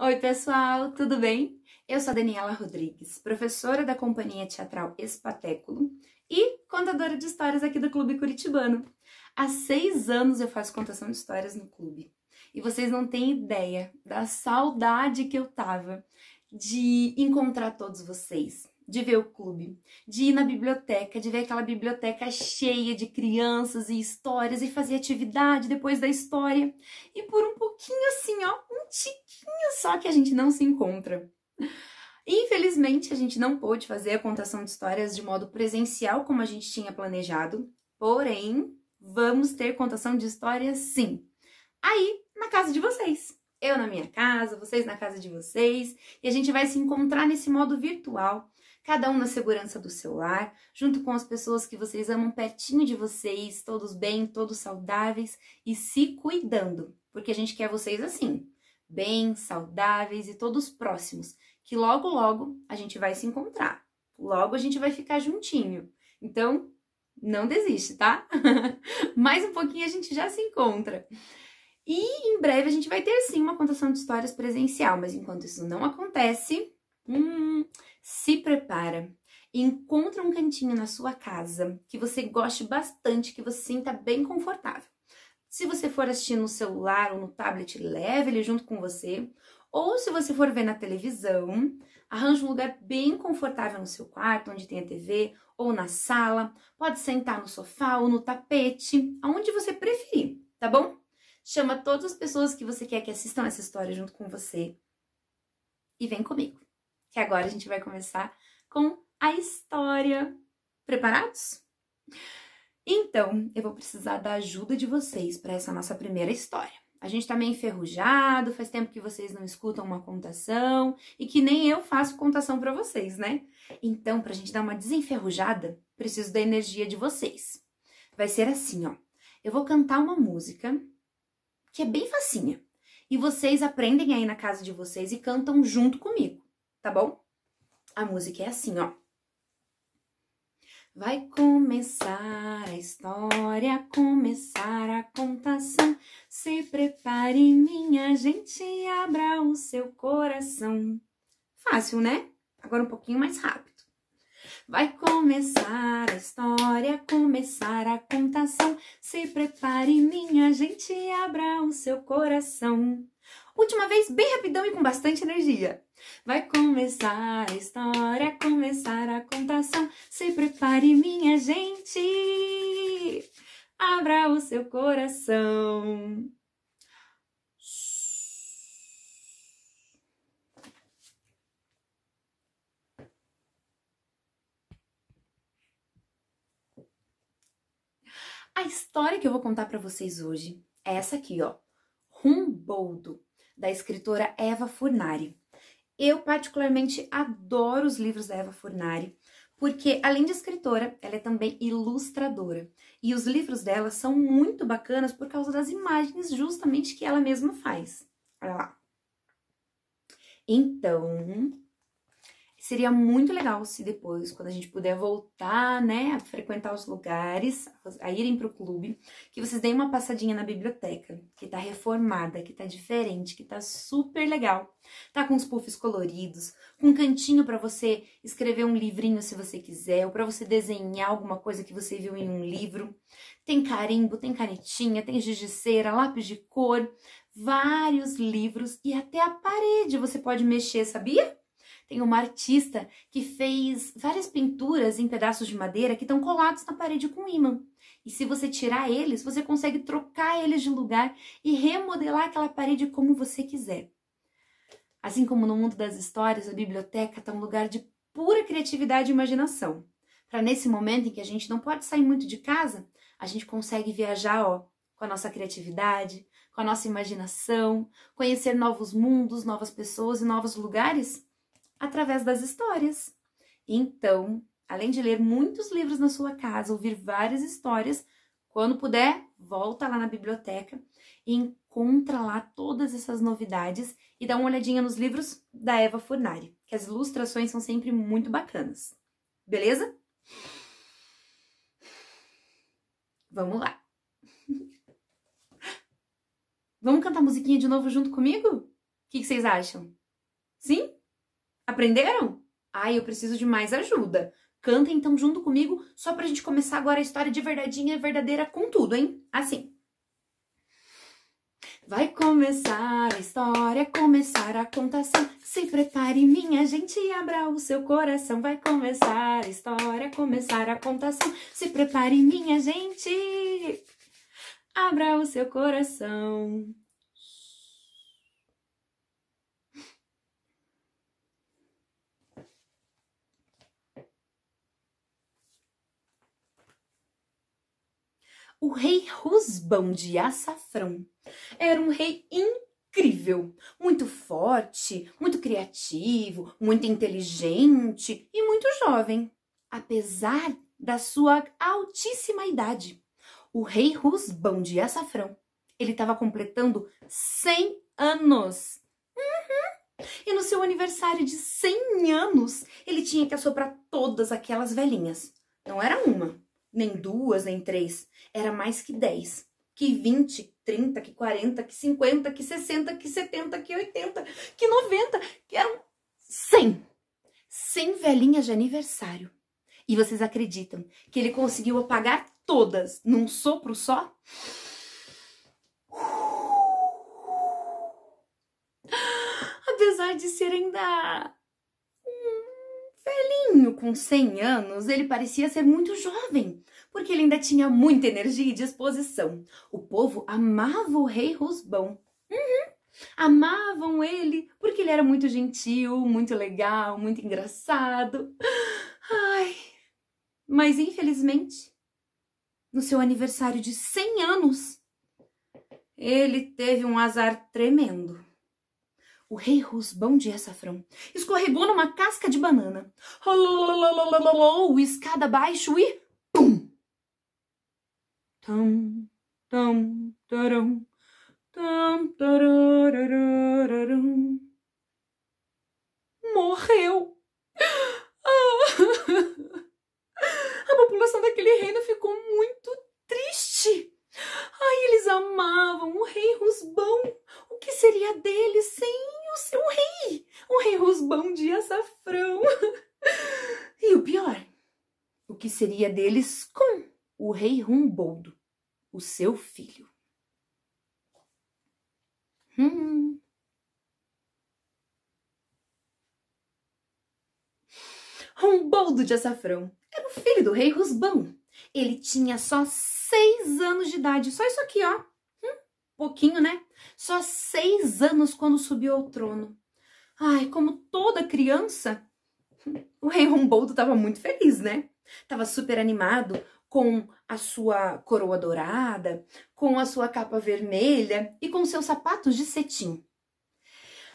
Oi, pessoal, tudo bem? Eu sou a Daniela Rodrigues, professora da Companhia Teatral Espatéculo e contadora de histórias aqui do Clube Curitibano. Há seis anos eu faço contação de histórias no clube e vocês não têm ideia da saudade que eu tava de encontrar todos vocês, de ver o clube, de ir na biblioteca, de ver aquela biblioteca cheia de crianças e histórias e fazer atividade depois da história. E por um pouquinho assim, ó, tiquinho só que a gente não se encontra. Infelizmente, a gente não pôde fazer a contação de histórias de modo presencial como a gente tinha planejado, porém, vamos ter contação de histórias sim. Aí, na casa de vocês. Eu na minha casa, vocês na casa de vocês, e a gente vai se encontrar nesse modo virtual, cada um na segurança do seu lar, junto com as pessoas que vocês amam pertinho de vocês, todos bem, todos saudáveis e se cuidando, porque a gente quer vocês assim, bem, saudáveis e todos próximos, que logo logo a gente vai se encontrar. Logo a gente vai ficar juntinho. Então, não desiste, tá? Mais um pouquinho a gente já se encontra. E em breve a gente vai ter sim uma contação de histórias presencial, mas enquanto isso não acontece, hum, se prepara. Encontra um cantinho na sua casa que você goste bastante, que você sinta bem confortável. Se você for assistir no celular ou no tablet, leve ele junto com você. Ou se você for ver na televisão, arranje um lugar bem confortável no seu quarto, onde tem a TV, ou na sala. Pode sentar no sofá ou no tapete, aonde você preferir, tá bom? Chama todas as pessoas que você quer que assistam essa história junto com você e vem comigo, que agora a gente vai começar com a história. Preparados? Então, eu vou precisar da ajuda de vocês para essa nossa primeira história. A gente tá meio enferrujado, faz tempo que vocês não escutam uma contação e que nem eu faço contação para vocês, né? Então, pra gente dar uma desenferrujada, preciso da energia de vocês. Vai ser assim, ó. Eu vou cantar uma música que é bem facinha. E vocês aprendem aí na casa de vocês e cantam junto comigo, tá bom? A música é assim, ó. Vai começar a história, começar a contação. Se prepare, minha gente, abra o seu coração. Fácil, né? Agora um pouquinho mais rápido. Vai começar a história, começar a contação. Se prepare, minha gente, abra o seu coração. Última vez, bem rapidão e com bastante energia. Vai começar a história, começar a contação. Se prepare, minha gente. Abra o seu coração. A história que eu vou contar para vocês hoje é essa aqui, ó. Rumboldo, da escritora Eva Furnari. Eu, particularmente, adoro os livros da Eva Furnari, porque além de escritora, ela é também ilustradora. E os livros dela são muito bacanas por causa das imagens justamente que ela mesma faz. Olha lá. Então, Seria muito legal se depois, quando a gente puder voltar, né, a frequentar os lugares, a irem para o clube, que vocês deem uma passadinha na biblioteca, que tá reformada, que tá diferente, que tá super legal. Tá com os puffs coloridos, com um cantinho para você escrever um livrinho se você quiser, ou para você desenhar alguma coisa que você viu em um livro. Tem carimbo, tem canetinha, tem giz de cera, lápis de cor, vários livros e até a parede você pode mexer, sabia? Tem uma artista que fez várias pinturas em pedaços de madeira que estão colados na parede com ímã. E se você tirar eles, você consegue trocar eles de lugar e remodelar aquela parede como você quiser. Assim como no mundo das histórias, a biblioteca está um lugar de pura criatividade e imaginação. Para nesse momento em que a gente não pode sair muito de casa, a gente consegue viajar ó, com a nossa criatividade, com a nossa imaginação, conhecer novos mundos, novas pessoas e novos lugares através das histórias. Então, além de ler muitos livros na sua casa, ouvir várias histórias, quando puder, volta lá na biblioteca e encontra lá todas essas novidades e dá uma olhadinha nos livros da Eva Furnari, que as ilustrações são sempre muito bacanas. Beleza? Vamos lá. Vamos cantar musiquinha de novo junto comigo? O que, que vocês acham? Sim? Aprenderam? Ai, eu preciso de mais ajuda. Canta então junto comigo, só pra gente começar agora a história de verdadeira verdadeira com tudo, hein? Assim. Vai começar a história, começar a contação. Se prepare, minha gente, abra o seu coração. Vai começar a história, começar a contação. Se prepare, minha gente, abra o seu coração. o rei Rusbão de Açafrão. Era um rei incrível, muito forte, muito criativo, muito inteligente e muito jovem. Apesar da sua altíssima idade, o rei Rusbão de Açafrão, ele estava completando 100 anos. Uhum. E no seu aniversário de 100 anos, ele tinha que assoprar todas aquelas velhinhas. Não era uma, nem duas, nem três. Era mais que dez, que vinte, trinta, que quarenta, que cinquenta, que sessenta, que setenta, que oitenta, que noventa, que eram cem. Cem velhinhas de aniversário. E vocês acreditam que ele conseguiu apagar todas num sopro só? Apesar de serem da Velhinho, com 100 anos, ele parecia ser muito jovem, porque ele ainda tinha muita energia e disposição. O povo amava o rei Rosbão. Uhum. Amavam ele porque ele era muito gentil, muito legal, muito engraçado. Ai, mas infelizmente, no seu aniversário de 100 anos, ele teve um azar tremendo. O rei rusbão de açafrão escorregou numa casca de banana. Rolololololololou, escada abaixo e pum! Tam, tam, tam, Morreu! Ah. A população daquele reino ficou muito triste. Ai, eles amavam o rei Rusbão que seria dele sem o, seu rei? O rei Rusbão de Açafrão. e o pior, o que seria deles com o rei Rumboldo, o seu filho? Hum. Rumboldo de Açafrão era o filho do rei Rusbão. Ele tinha só seis anos de idade, só isso aqui, ó pouquinho, né? Só seis anos quando subiu ao trono. Ai, como toda criança, o rei Romboldo estava muito feliz, né? Tava super animado com a sua coroa dourada, com a sua capa vermelha e com seus sapatos de cetim.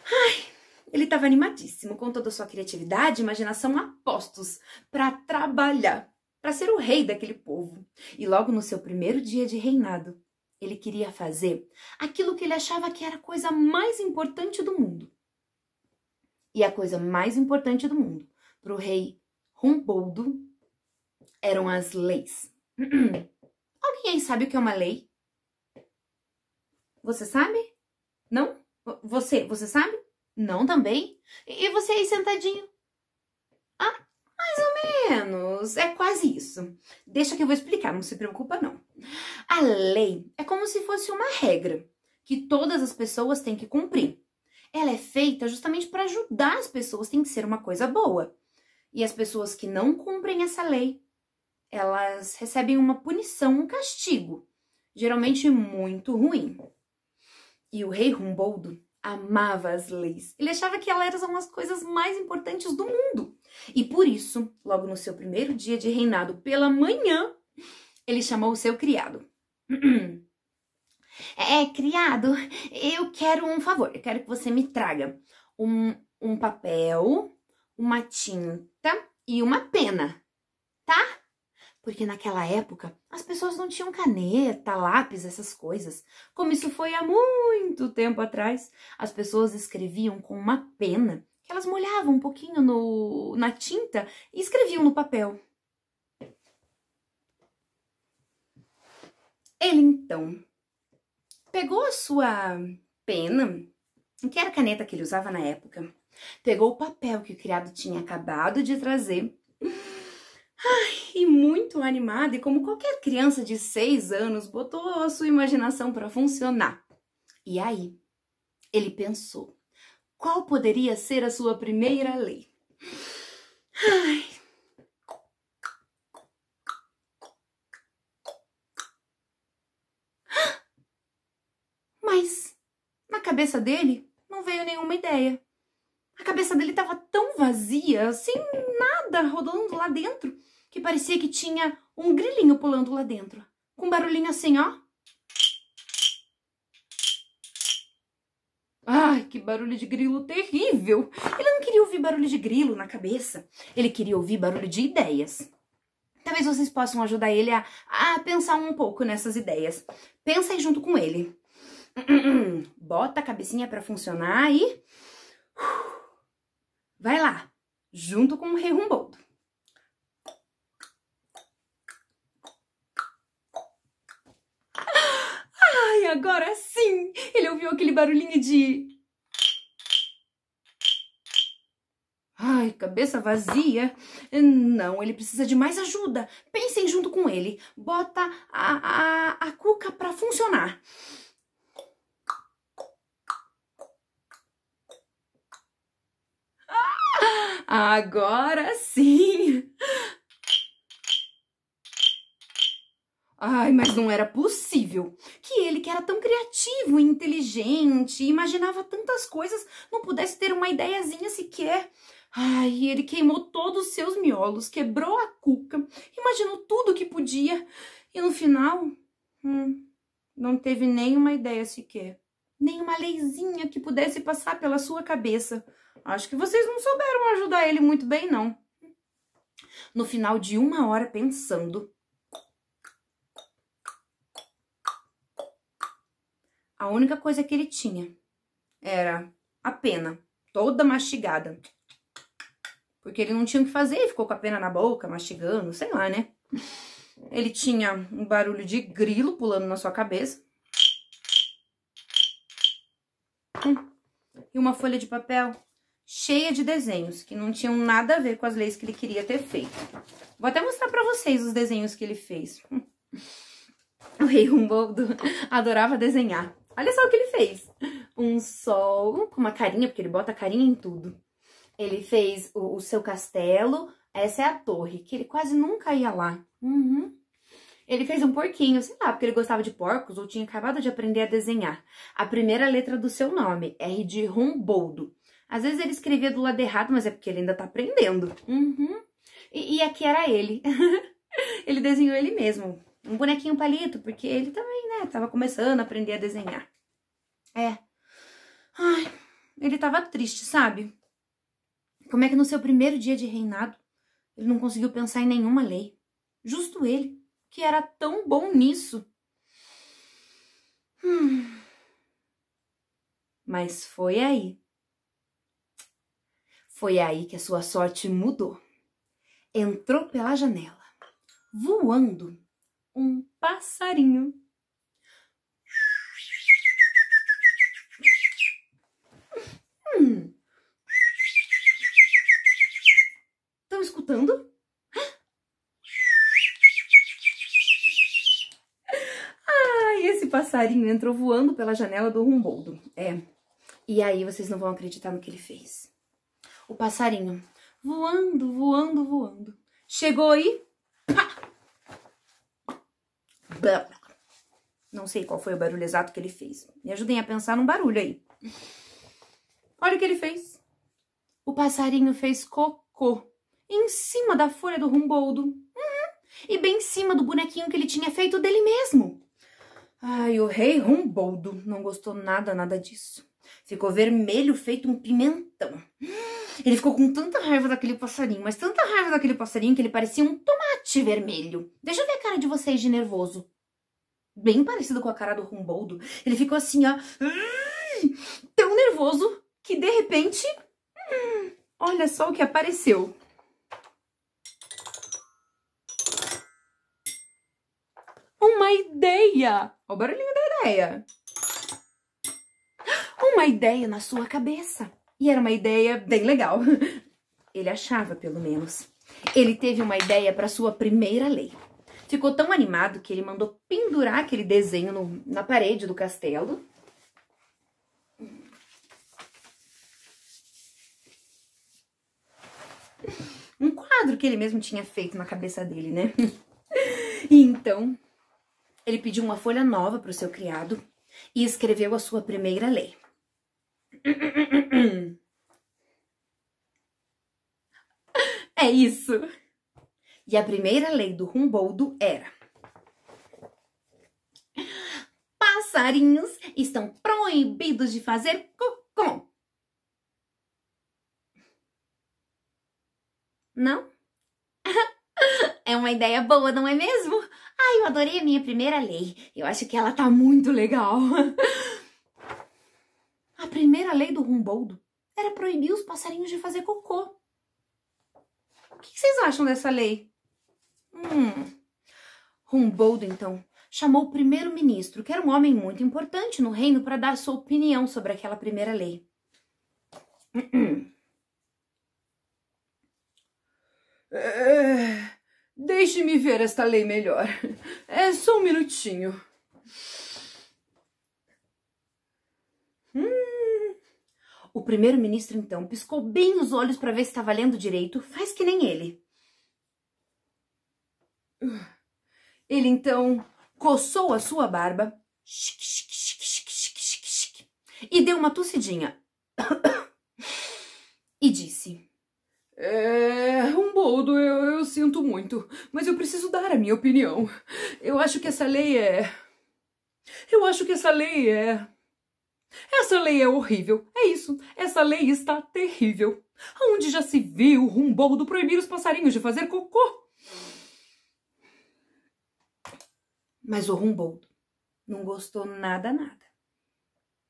Ai, ele estava animadíssimo com toda a sua criatividade e imaginação a postos para trabalhar, para ser o rei daquele povo. E logo no seu primeiro dia de reinado, ele queria fazer aquilo que ele achava que era a coisa mais importante do mundo. E a coisa mais importante do mundo para o rei Romboldo eram as leis. Alguém aí sabe o que é uma lei? Você sabe? Não? Você, você sabe? Não também? E você aí sentadinho? Ah, menos, é quase isso. Deixa que eu vou explicar, não se preocupa não. A lei é como se fosse uma regra que todas as pessoas têm que cumprir. Ela é feita justamente para ajudar as pessoas, tem que ser uma coisa boa. E as pessoas que não cumprem essa lei, elas recebem uma punição, um castigo, geralmente muito ruim. E o rei Rumboldo amava as leis. Ele achava que elas eram as coisas mais importantes do mundo. E por isso, logo no seu primeiro dia de reinado pela manhã, ele chamou o seu criado. É, criado, eu quero um favor. Eu quero que você me traga um, um papel, uma tinta e uma pena, tá? Porque naquela época as pessoas não tinham caneta, lápis, essas coisas. Como isso foi há muito tempo atrás, as pessoas escreviam com uma pena elas molhavam um pouquinho no, na tinta e escreviam no papel. Ele então pegou a sua pena, que era a caneta que ele usava na época, pegou o papel que o criado tinha acabado de trazer Ai, e muito animado e como qualquer criança de seis anos, botou a sua imaginação para funcionar. E aí, ele pensou: qual poderia ser a sua primeira lei? Ai. Mas na cabeça dele não veio nenhuma ideia. A cabeça dele estava tão vazia, sem assim, nada rodando lá dentro, que parecia que tinha um grilinho pulando lá dentro, com um barulhinho assim, ó. Ai, que barulho de grilo terrível! Ele não queria ouvir barulho de grilo na cabeça, ele queria ouvir barulho de ideias. Talvez vocês possam ajudar ele a, a pensar um pouco nessas ideias. Pensa aí junto com ele. Bota a cabecinha para funcionar e. Uh, vai lá, junto com o Rei Rumbo. agora sim, ele ouviu aquele barulhinho de. Ai, cabeça vazia. Não, ele precisa de mais ajuda. Pensem junto com ele. Bota a, a, a cuca pra funcionar. Ah, agora sim! Ai, mas não era possível que ele, que era tão criativo, inteligente, imaginava tantas coisas, não pudesse ter uma ideiazinha sequer. Ai, ele queimou todos os seus miolos, quebrou a cuca, imaginou tudo o que podia e no final, hum, não teve nenhuma ideia sequer, nenhuma leizinha que pudesse passar pela sua cabeça. Acho que vocês não souberam ajudar ele muito bem, não. No final de uma hora pensando, A única coisa que ele tinha era a pena, toda mastigada. Porque ele não tinha o que fazer, ele ficou com a pena na boca, mastigando, sei lá, né? Ele tinha um barulho de grilo pulando na sua cabeça. Hum. E uma folha de papel cheia de desenhos, que não tinham nada a ver com as leis que ele queria ter feito. Vou até mostrar para vocês os desenhos que ele fez. Hum. O rei Humboldt adorava desenhar. Olha só o que ele fez. Um sol com uma carinha, porque ele bota carinha em tudo. Ele fez o, o seu castelo. Essa é a torre, que ele quase nunca ia lá. Uhum. Ele fez um porquinho, sei lá, porque ele gostava de porcos ou tinha acabado de aprender a desenhar. A primeira letra do seu nome, R de Romboldo. Às vezes ele escrevia do lado errado, mas é porque ele ainda tá aprendendo. Uhum. E, e aqui era ele. ele desenhou ele mesmo um bonequinho palito, porque ele também, né, tava começando a aprender a desenhar. É. Ai, ele tava triste, sabe? Como é que no seu primeiro dia de reinado ele não conseguiu pensar em nenhuma lei? Justo ele, que era tão bom nisso. Hum. Mas foi aí. Foi aí que a sua sorte mudou. Entrou pela janela, voando um passarinho. Hum. Estão escutando? Ai, ah, esse passarinho entrou voando pela janela do Rumboldo. É. E aí vocês não vão acreditar no que ele fez. O passarinho voando, voando, voando. Chegou aí Não sei qual foi o barulho exato que ele fez. Me ajudem a pensar num barulho aí. Olha o que ele fez. O passarinho fez cocô em cima da folha do rumboldo. Uhum. E bem em cima do bonequinho que ele tinha feito dele mesmo. Ai, o rei Rumboldo não gostou nada, nada disso. Ficou vermelho, feito um pimentão. Ele ficou com tanta raiva daquele passarinho, mas tanta raiva daquele passarinho que ele parecia um tomate vermelho. Deixa eu ver a cara de vocês de nervoso bem parecido com a cara do Rumboldo. Ele ficou assim, ó, tão nervoso que de repente, hum, olha só o que apareceu. Uma ideia! Olha o barulhinho da ideia. Uma ideia na sua cabeça. E era uma ideia bem legal. Ele achava, pelo menos. Ele teve uma ideia para sua primeira lei. Ficou tão animado que ele mandou pendurar aquele desenho no, na parede do castelo. Um quadro que ele mesmo tinha feito na cabeça dele, né? E então, ele pediu uma folha nova para o seu criado e escreveu a sua primeira lei. É isso. E a primeira lei do Rumboldo era: passarinhos estão proibidos de fazer cocô. Não? É uma ideia boa, não é mesmo? Ai, eu adorei a minha primeira lei. Eu acho que ela tá muito legal. A primeira lei do Rumboldo era proibir os passarinhos de fazer cocô. O que vocês acham dessa lei? Hum. Humboldt, então, chamou o primeiro-ministro, que era um homem muito importante no reino, para dar sua opinião sobre aquela primeira lei. É, Deixe-me ver esta lei melhor. É só um minutinho. Hum. O primeiro-ministro, então, piscou bem os olhos para ver se estava lendo direito. Faz que nem ele. Ele então coçou a sua barba e deu uma tossidinha e disse: É, Humboldt, eu, eu sinto muito, mas eu preciso dar a minha opinião. Eu acho que essa lei é. Eu acho que essa lei é. Essa lei é horrível. É isso. Essa lei está terrível. Aonde já se viu Humboldt proibir os passarinhos de fazer cocô? Mas o Rumboldo não gostou nada, nada.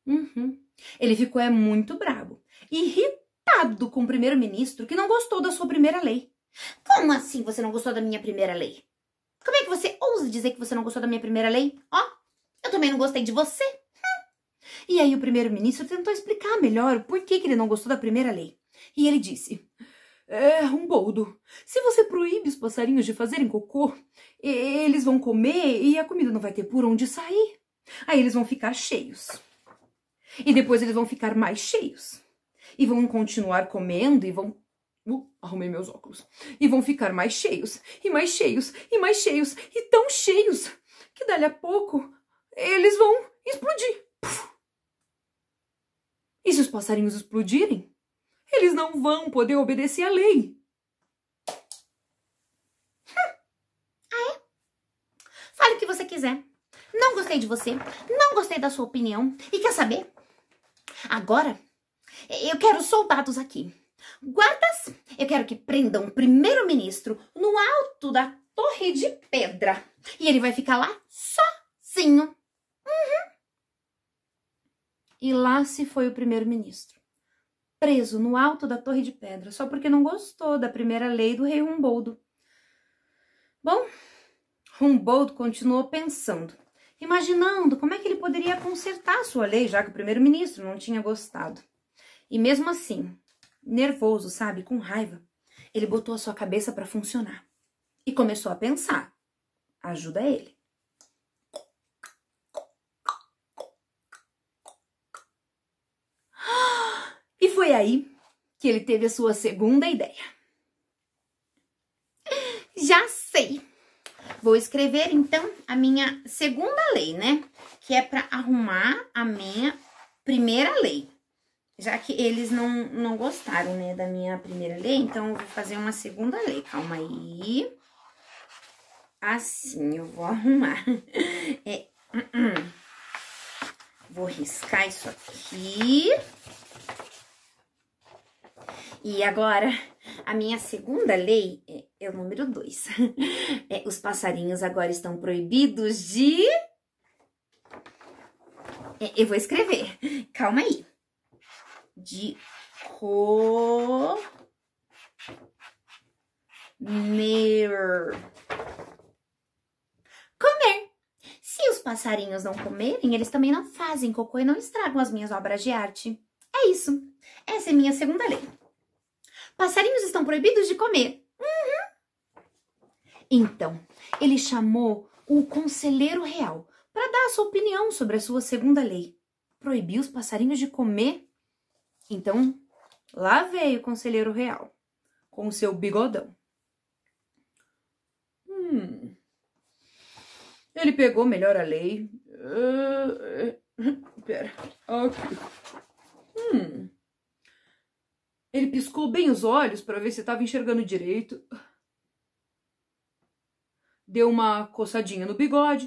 Uhum. Ele ficou é muito brabo, irritado com o primeiro-ministro que não gostou da sua primeira lei. Como assim você não gostou da minha primeira lei? Como é que você ousa dizer que você não gostou da minha primeira lei? Ó, oh, eu também não gostei de você. Hum. E aí o primeiro-ministro tentou explicar melhor por que, que ele não gostou da primeira lei. E ele disse: é um boldo. Se você proíbe os passarinhos de fazerem cocô, eles vão comer e a comida não vai ter por onde sair. Aí eles vão ficar cheios. E depois eles vão ficar mais cheios. E vão continuar comendo e vão Uh, arrumei meus óculos. E vão ficar mais cheios, e mais cheios, e mais cheios, e tão cheios, que dali a pouco eles vão explodir. Puf. E se os passarinhos explodirem? eles não vão poder obedecer à lei. Ah, é? Fale o que você quiser. Não gostei de você, não gostei da sua opinião. E quer saber? Agora, eu quero soldados aqui. Guardas, eu quero que prendam o primeiro-ministro no alto da torre de pedra. E ele vai ficar lá sozinho. Uhum. E lá se foi o primeiro-ministro preso no alto da Torre de Pedra, só porque não gostou da primeira lei do rei Humboldo. Bom, Humboldt continuou pensando, imaginando como é que ele poderia consertar sua lei, já que o primeiro-ministro não tinha gostado. E mesmo assim, nervoso, sabe, com raiva, ele botou a sua cabeça para funcionar e começou a pensar. Ajuda ele. E foi aí que ele teve a sua segunda ideia. Já sei. Vou escrever então a minha segunda lei, né? Que é para arrumar a minha primeira lei. Já que eles não, não gostaram, né, da minha primeira lei, então eu vou fazer uma segunda lei. Calma aí. Assim, eu vou arrumar. É, uh -uh. Vou riscar isso aqui. E agora, a minha segunda lei é, é o número 2. É, os passarinhos agora estão proibidos de. É, eu vou escrever, calma aí. De comer. Comer. Se os passarinhos não comerem, eles também não fazem cocô e não estragam as minhas obras de arte. É isso. Essa é minha segunda lei. Passarinhos estão proibidos de comer. Uhum. Então, ele chamou o conselheiro real para dar a sua opinião sobre a sua segunda lei. Proibir os passarinhos de comer? Então, lá veio o conselheiro real, com o seu bigodão. Hum. Ele pegou melhor a lei. Uh, uh, pera. Okay. Ele piscou bem os olhos para ver se estava enxergando direito. Deu uma coçadinha no bigode.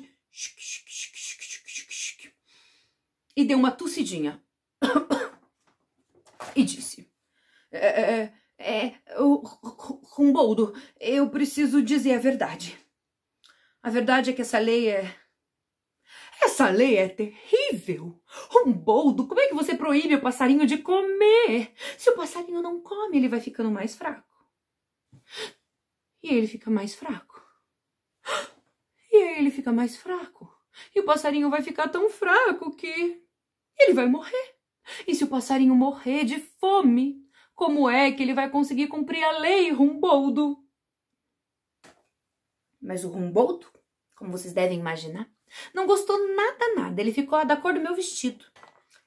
E deu uma tossidinha. E disse: É, é, é, é Rumboldo, eu preciso dizer a verdade. A verdade é que essa lei é essa lei é terrível. Romboldo, como é que você proíbe o passarinho de comer? Se o passarinho não come, ele vai ficando mais fraco. E ele fica mais fraco. E aí ele fica mais fraco. E o passarinho vai ficar tão fraco que ele vai morrer. E se o passarinho morrer de fome, como é que ele vai conseguir cumprir a lei, Rumboldo? Mas o Rumboldo, como vocês devem imaginar, não gostou nada, nada. Ele ficou da cor do meu vestido.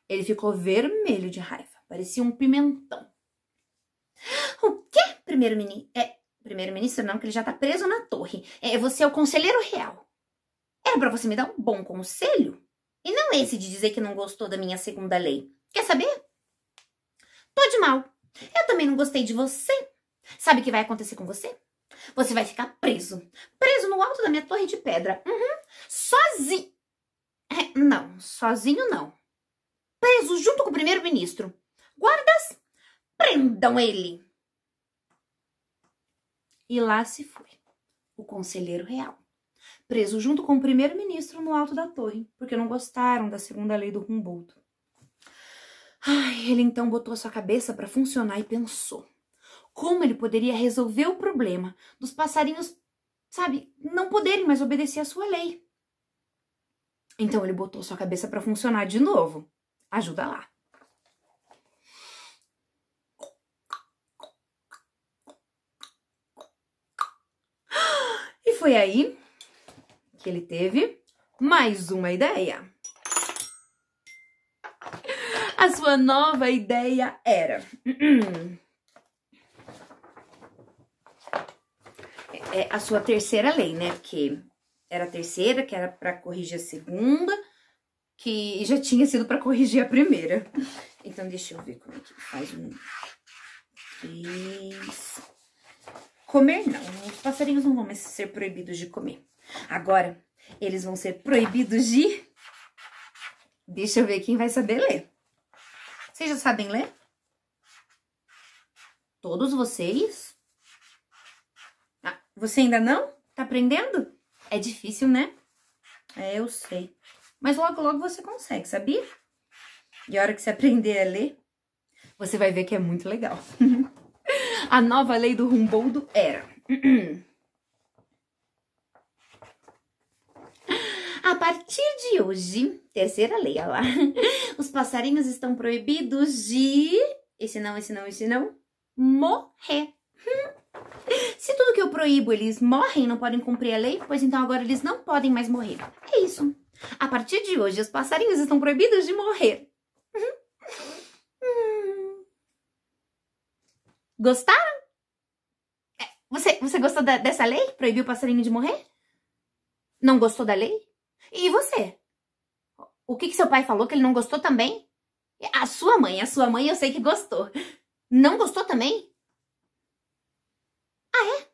Ele ficou vermelho de raiva. Parecia um pimentão. O quê, primeiro-ministro? É, primeiro-ministro não, que ele já tá preso na torre. É, você é o conselheiro real. Era para você me dar um bom conselho? E não esse de dizer que não gostou da minha segunda lei. Quer saber? Tô de mal. Eu também não gostei de você. Sabe o que vai acontecer com você? Você vai ficar preso. Preso no alto da minha torre de pedra. Uhum. Sozinho. É, não, sozinho não. Preso junto com o primeiro-ministro. Guardas, prendam ele. E lá se foi o conselheiro real, preso junto com o primeiro-ministro no alto da torre, porque não gostaram da segunda lei do Humboldt. Ai, ele então botou a sua cabeça para funcionar e pensou como ele poderia resolver o problema dos passarinhos, sabe, não poderem mais obedecer à sua lei. Então ele botou sua cabeça para funcionar de novo. Ajuda lá. E foi aí que ele teve mais uma ideia. A sua nova ideia era. é, a sua terceira lei, né? Porque era a terceira, que era para corrigir a segunda, que já tinha sido para corrigir a primeira. Então, deixa eu ver como é que faz um... Três... Comer não, os passarinhos não vão mais ser proibidos de comer. Agora, eles vão ser proibidos de... Deixa eu ver quem vai saber ler. Vocês já sabem ler? Todos vocês? Você ainda não? Tá aprendendo? É difícil, né? É, eu sei. Mas logo, logo você consegue, sabia? E a hora que você aprender a ler, você vai ver que é muito legal. a nova lei do Humboldt era... A partir de hoje, terceira lei, olha lá, os passarinhos estão proibidos de... Esse não, esse não, esse não, morrer. Se tudo que eu proíbo eles morrem, não podem cumprir a lei, pois então agora eles não podem mais morrer. É isso. A partir de hoje, os passarinhos estão proibidos de morrer. Uhum. Uhum. Gostaram? É, você, você gostou da, dessa lei? Proibiu o passarinho de morrer? Não gostou da lei? E você? O que, que seu pai falou que ele não gostou também? A sua mãe, a sua mãe eu sei que gostou. Não gostou também? Ah, é?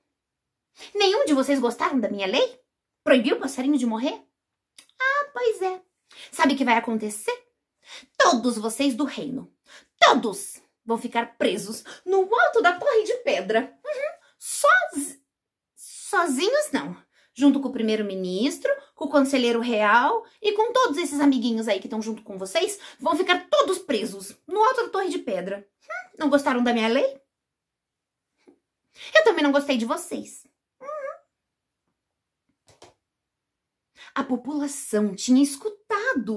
Nenhum de vocês gostaram da minha lei? Proibiu o passarinho de morrer? Ah, pois é. Sabe o que vai acontecer? Todos vocês do reino, todos vão ficar presos no alto da torre de pedra. Uhum. Soz... Sozinhos, não. Junto com o primeiro-ministro, com o conselheiro real e com todos esses amiguinhos aí que estão junto com vocês, vão ficar todos presos no alto da torre de pedra. Hum, não gostaram da minha lei? Eu também não gostei de vocês. Uhum. A população tinha escutado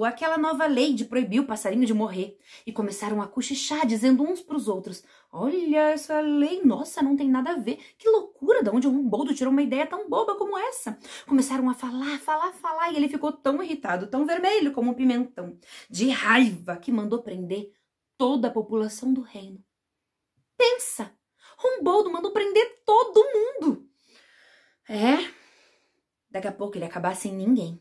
aquela nova lei de proibir o passarinho de morrer e começaram a cochichar, dizendo uns para os outros: Olha, essa lei, nossa, não tem nada a ver. Que loucura, de onde o Humboldt tirou uma ideia tão boba como essa? Começaram a falar, falar, falar, e ele ficou tão irritado, tão vermelho como um pimentão, de raiva, que mandou prender toda a população do reino. Pensa! Romboldo mandou prender todo mundo. É. Daqui a pouco ele acabar sem ninguém.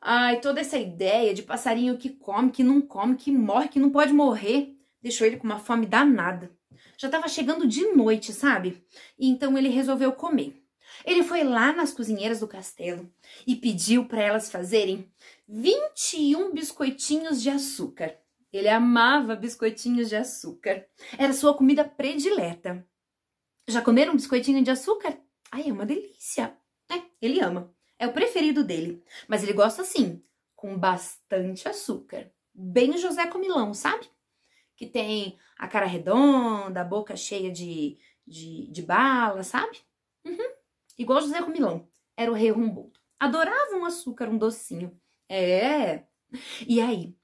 Ai, toda essa ideia de passarinho que come, que não come, que morre, que não pode morrer, deixou ele com uma fome danada. Já estava chegando de noite, sabe? E então ele resolveu comer. Ele foi lá nas cozinheiras do castelo e pediu para elas fazerem 21 biscoitinhos de açúcar. Ele amava biscoitinhos de açúcar. Era sua comida predileta. Já comeram um biscoitinho de açúcar? Ai, é uma delícia. É, ele ama. É o preferido dele. Mas ele gosta assim, com bastante açúcar. Bem José Comilão, sabe? Que tem a cara redonda, a boca cheia de, de, de bala, sabe? Uhum. Igual José Comilão. Era o rei rumbudo. Adorava um açúcar, um docinho. É. E aí,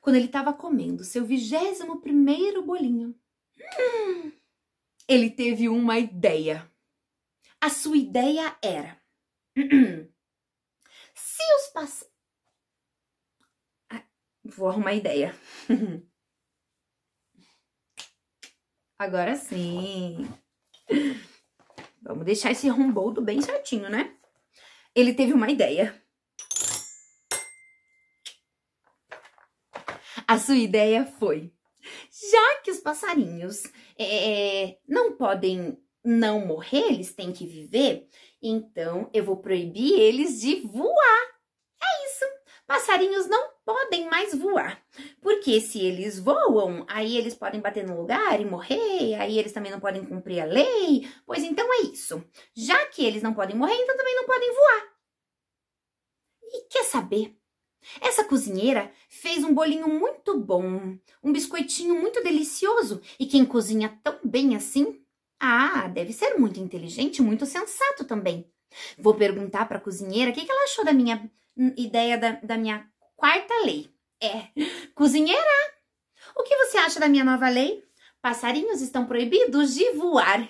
quando ele estava comendo seu vigésimo primeiro bolinho. ele teve uma ideia. A sua ideia era: se os pass... Ah, vou arrumar ideia. Agora sim. Vamos deixar esse romboldo bem certinho, né? Ele teve uma ideia. A sua ideia foi: já que os passarinhos é, é, não podem não morrer, eles têm que viver, então eu vou proibir eles de voar. É isso. Passarinhos não podem mais voar, porque se eles voam, aí eles podem bater no lugar e morrer, aí eles também não podem cumprir a lei. Pois então é isso. Já que eles não podem morrer, então também não podem voar. E quer saber? Essa cozinheira fez um bolinho muito bom, um biscoitinho muito delicioso, e quem cozinha tão bem assim, ah, deve ser muito inteligente, muito sensato também. Vou perguntar para a cozinheira o que, que, ela achou da minha ideia da, da minha quarta lei. É, cozinheira, o que você acha da minha nova lei? Passarinhos estão proibidos de voar.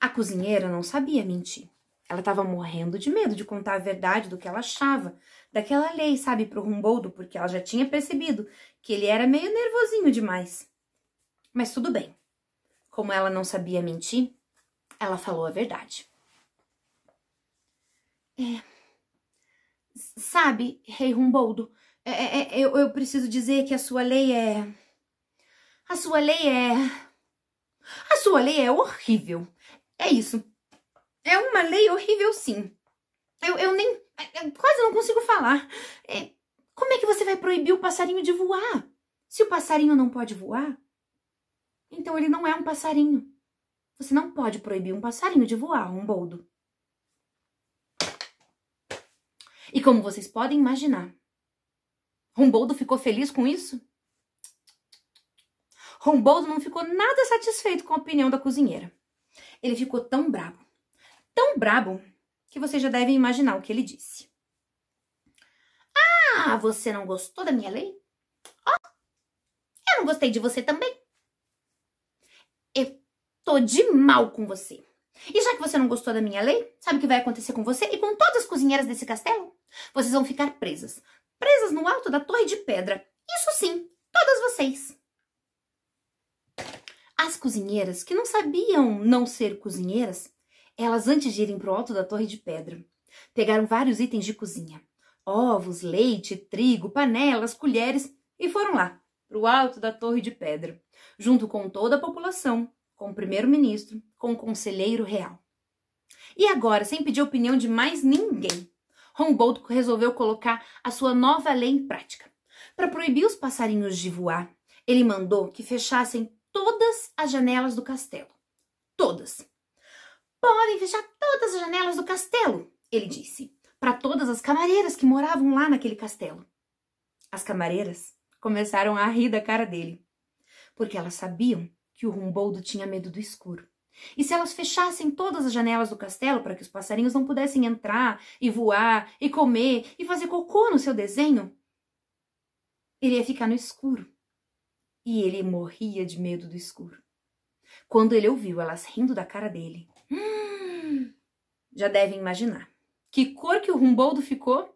A cozinheira não sabia mentir. Ela estava morrendo de medo de contar a verdade do que ela achava, daquela lei, sabe, pro Rumboldo, porque ela já tinha percebido que ele era meio nervosinho demais. Mas tudo bem. Como ela não sabia mentir, ela falou a verdade. É, sabe, Rei Rumboldo, é, é, é, eu, eu preciso dizer que a sua lei é. A sua lei é. A sua lei é horrível. É isso. É uma lei horrível, sim. Eu, eu nem. Eu quase não consigo falar. É, como é que você vai proibir o passarinho de voar? Se o passarinho não pode voar, então ele não é um passarinho. Você não pode proibir um passarinho de voar, um boldo. E como vocês podem imaginar, Romboldo ficou feliz com isso? Romboldo não ficou nada satisfeito com a opinião da cozinheira. Ele ficou tão bravo tão brabo que vocês já devem imaginar o que ele disse. Ah, você não gostou da minha lei? Ó, oh, eu não gostei de você também. Eu tô de mal com você. E já que você não gostou da minha lei, sabe o que vai acontecer com você e com todas as cozinheiras desse castelo? Vocês vão ficar presas. Presas no alto da torre de pedra. Isso sim, todas vocês. As cozinheiras que não sabiam não ser cozinheiras elas, antes de irem para o alto da torre de pedra, pegaram vários itens de cozinha: ovos, leite, trigo, panelas, colheres e foram lá, para o alto da torre de pedra, junto com toda a população, com o primeiro-ministro, com o conselheiro real. E agora, sem pedir opinião de mais ninguém, Humboldt resolveu colocar a sua nova lei em prática. Para proibir os passarinhos de voar, ele mandou que fechassem todas as janelas do castelo. Todas. Podem fechar todas as janelas do castelo, ele disse, para todas as camareiras que moravam lá naquele castelo. As camareiras começaram a rir da cara dele, porque elas sabiam que o Rumboldo tinha medo do escuro. E se elas fechassem todas as janelas do castelo para que os passarinhos não pudessem entrar e voar e comer e fazer cocô no seu desenho, ele ia ficar no escuro. E ele morria de medo do escuro. Quando ele ouviu elas rindo da cara dele, já devem imaginar. Que cor que o rumboldo ficou?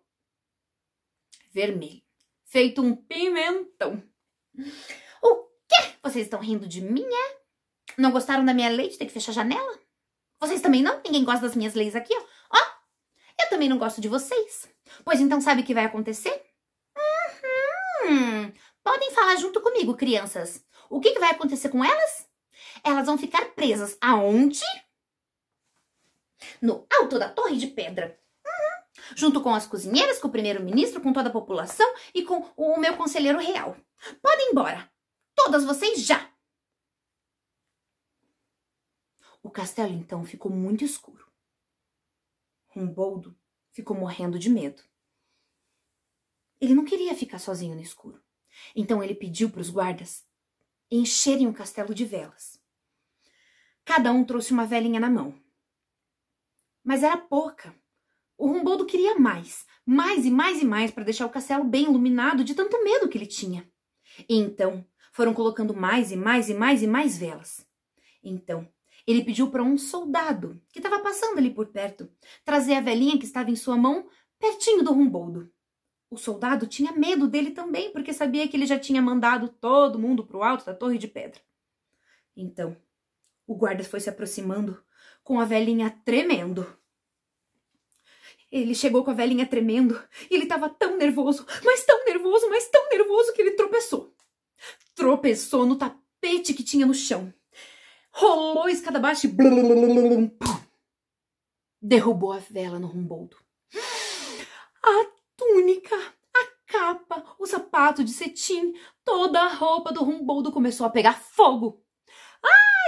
Vermelho. Feito um pimentão. O quê? Vocês estão rindo de mim, é? Não gostaram da minha lei de ter que fechar a janela? Vocês também não? Ninguém gosta das minhas leis aqui, ó. Ó, eu também não gosto de vocês. Pois então sabe o que vai acontecer? Uhum. Podem falar junto comigo, crianças. O que, que vai acontecer com elas? Elas vão ficar presas aonde? no alto da Torre de Pedra. Uhum. Junto com as cozinheiras, com o primeiro-ministro, com toda a população e com o meu conselheiro real. Podem ir embora. Todas vocês já. O castelo então ficou muito escuro. Rumboldo ficou morrendo de medo. Ele não queria ficar sozinho no escuro. Então ele pediu para os guardas encherem o castelo de velas. Cada um trouxe uma velinha na mão. Mas era é pouca. O Rumboldo queria mais, mais e mais e mais para deixar o castelo bem iluminado de tanto medo que ele tinha. E então, foram colocando mais e mais e mais e mais velas. Então, ele pediu para um soldado que estava passando ali por perto trazer a velhinha que estava em sua mão pertinho do Rumboldo. O soldado tinha medo dele também, porque sabia que ele já tinha mandado todo mundo para o alto da torre de pedra. Então, o guarda foi se aproximando com a velhinha tremendo. Ele chegou com a velhinha tremendo e ele estava tão nervoso, mas tão nervoso, mas tão nervoso que ele tropeçou. Tropeçou no tapete que tinha no chão. Rolou a escada abaixo e... Derrubou a vela no rumboldo. A túnica, a capa, o sapato de cetim, toda a roupa do rumboldo começou a pegar fogo.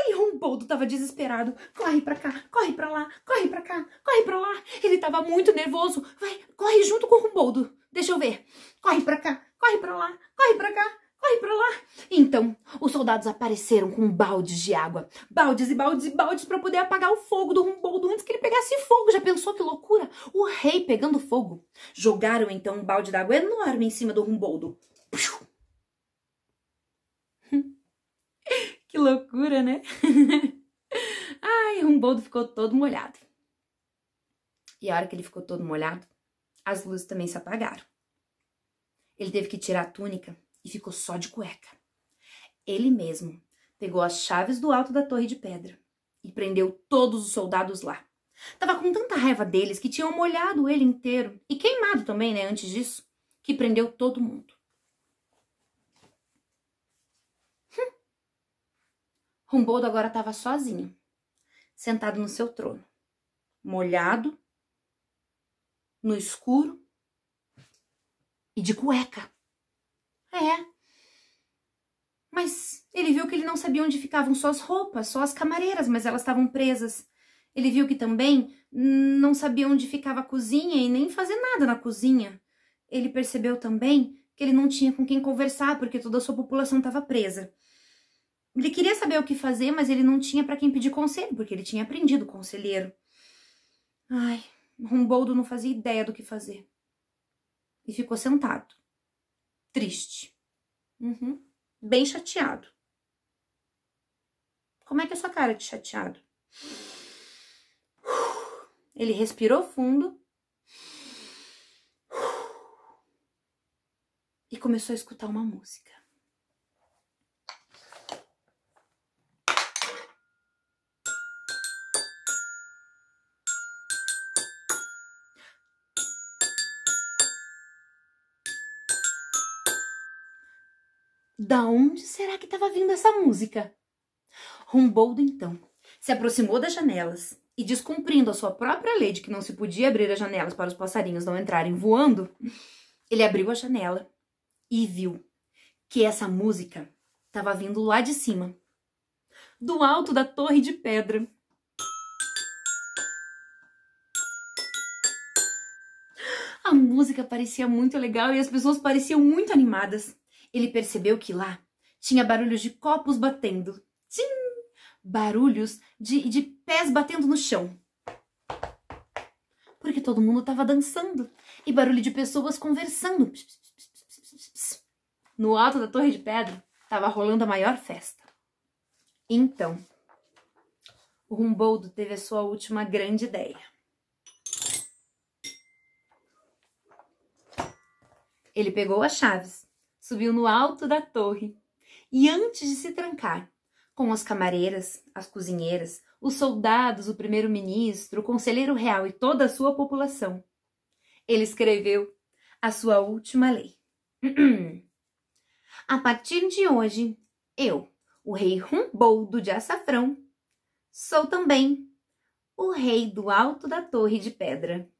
Aí Rumboldo, tava desesperado. Corre pra cá, corre pra lá, corre pra cá, corre pra lá. Ele tava muito nervoso. Vai, corre junto com Rumboldo. Deixa eu ver. Corre pra cá, corre pra lá, corre pra cá, corre pra lá. Então, os soldados apareceram com baldes de água. Baldes e baldes e baldes para poder apagar o fogo do Rumboldo antes que ele pegasse fogo. Já pensou que loucura? O rei pegando fogo. Jogaram então um balde d'água enorme em cima do Rumboldo. Hum. Que loucura, né? Ai, Rumboldo ficou todo molhado. E a hora que ele ficou todo molhado, as luzes também se apagaram. Ele teve que tirar a túnica e ficou só de cueca. Ele mesmo pegou as chaves do alto da torre de pedra e prendeu todos os soldados lá. Tava com tanta raiva deles que tinham molhado ele inteiro e queimado também, né, antes disso, que prendeu todo mundo. Romboldo agora estava sozinho, sentado no seu trono, molhado, no escuro e de cueca. É. Mas ele viu que ele não sabia onde ficavam suas roupas, só as camareiras, mas elas estavam presas. Ele viu que também não sabia onde ficava a cozinha e nem fazer nada na cozinha. Ele percebeu também que ele não tinha com quem conversar, porque toda a sua população estava presa. Ele queria saber o que fazer, mas ele não tinha para quem pedir conselho, porque ele tinha aprendido o conselheiro. Ai, Romboldo não fazia ideia do que fazer. E ficou sentado. Triste. Uhum. Bem chateado. Como é que é a sua cara de chateado? Ele respirou fundo e começou a escutar uma música. Da onde será que estava vindo essa música? Romboldo, então, se aproximou das janelas e, descumprindo a sua própria lei de que não se podia abrir as janelas para os passarinhos não entrarem voando, ele abriu a janela e viu que essa música estava vindo lá de cima, do alto da torre de pedra. A música parecia muito legal e as pessoas pareciam muito animadas. Ele percebeu que lá tinha barulhos de copos batendo. Tchim! Barulhos de, de pés batendo no chão. Porque todo mundo estava dançando. E barulho de pessoas conversando. no alto da torre de pedra estava rolando a maior festa. Então, o Rumboldo teve a sua última grande ideia. Ele pegou as chaves subiu no alto da torre e, antes de se trancar, com as camareiras, as cozinheiras, os soldados, o primeiro-ministro, o conselheiro real e toda a sua população, ele escreveu a sua última lei. a partir de hoje, eu, o rei Rumboldo de Açafrão, sou também o rei do alto da torre de pedra.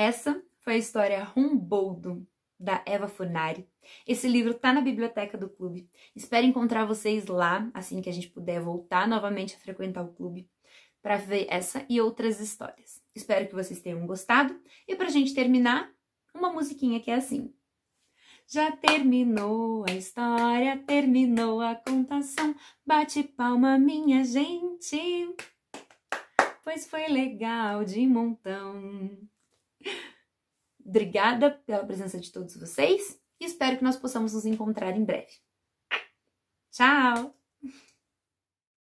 Essa foi a história Rumboldo, da Eva Funari. Esse livro tá na biblioteca do clube. Espero encontrar vocês lá, assim que a gente puder voltar novamente a frequentar o clube, para ver essa e outras histórias. Espero que vocês tenham gostado. E pra gente terminar, uma musiquinha que é assim. Já terminou a história, terminou a contação. Bate palma, minha gente, pois foi legal de montão. Obrigada pela presença de todos vocês e espero que nós possamos nos encontrar em breve. Tchau!